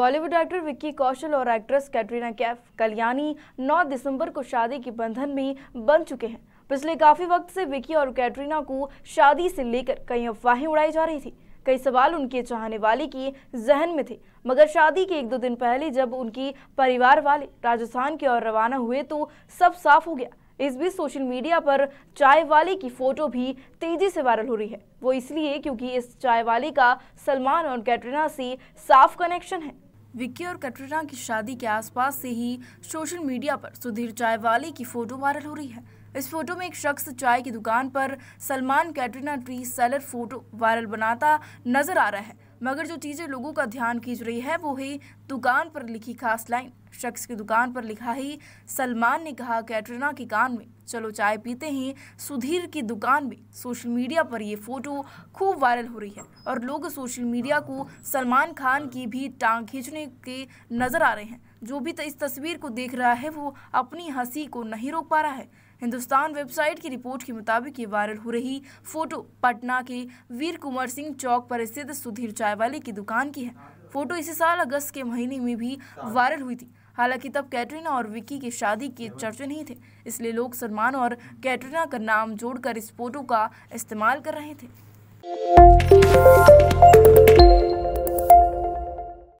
Bollywood actor Vicky Kaushal और actress Katrina Kaif Kalyani 9 दिसंबर को शादी के बंधन में बन चुके हैं पिछले काफी वक्त से विक्की और कैटरीना को शादी से लेकर कई अफवाहें उड़ाई जा रही थी कई सवाल उनके चाहने वाले की जहन में थे मगर शादी के एक दो दिन पहले जब उनकी परिवार वाले राजस्थान की ओर रवाना हुए तो सब साफ हो गया इस बीच सोशल मीडिया पर चाय वाले की फोटो भी तेजी से वायरल हो रही है वो इसलिए क्योंकि इस चाय वाले का सलमान और कैटरीना से साफ कनेक्शन है विक्की और कटरीना की शादी के आसपास से ही सोशल मीडिया पर सुधीर वाले की फोटो वायरल हो रही है इस फोटो में एक शख्स चाय की दुकान पर Salman Katrina tree seller photo viral बनाता नजर आ रहा है मगर जो चीज़ें लोगों का ध्यान खींच रही है वो है दुकान पर लिखी खास लाइन शख्स की दुकान पर लिखा ही सलमान ने कहा कैटरीना के कान में चलो चाय पीते हैं सुधीर की दुकान में सोशल मीडिया पर ये फोटो खूब वायरल हो रही है और लोग सोशल मीडिया को सलमान खान की भी टांग खींचने के नज़र आ रहे हैं जो भी इस तस्वीर को देख रहा है वो अपनी हंसी को नहीं रोक पा रहा है हिंदुस्तान वेबसाइट की रिपोर्ट के मुताबिक ये वायरल हो रही फोटो पटना के वीर कुमार सिंह चौक पर स्थित सुधीर चायवाले की दुकान की है फोटो इसी साल अगस्त के महीने में भी वायरल हुई थी हालांकि तब कैटरीना और विक्की की शादी के चर्चे नहीं थे इसलिए लोग सलमान और कैटरीना का नाम जोड़कर इस फोटो का इस्तेमाल कर रहे थे